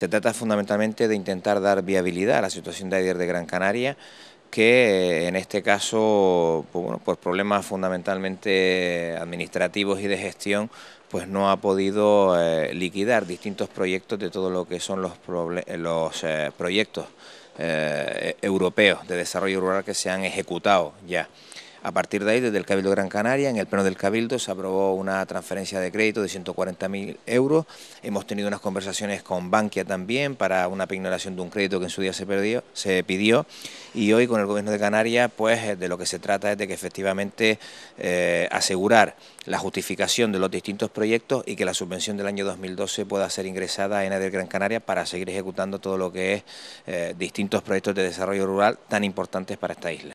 Se trata fundamentalmente de intentar dar viabilidad a la situación de ayer de Gran Canaria, que eh, en este caso, pues, por problemas fundamentalmente administrativos y de gestión, pues no ha podido eh, liquidar distintos proyectos de todo lo que son los, eh, proyectos europeos de desarrollo rural que se han ejecutado ya. A partir de ahí, desde el Cabildo Gran Canaria, en el Pleno del Cabildo se aprobó una transferencia de crédito de 140.000 euros. Hemos tenido unas conversaciones con Bankia también para una pignoración de un crédito que en su día se, perdió, se pidió. Y hoy con el Gobierno de Canarias, pues de lo que se trata es de que efectivamente eh, asegurar la justificación de los distintos proyectos y que la subvención del año 2012 pueda ser ingresada en ADEL Gran Canaria para seguir ejecutando todo lo que es eh, distintos proyectos de desarrollo rural tan importantes para esta isla.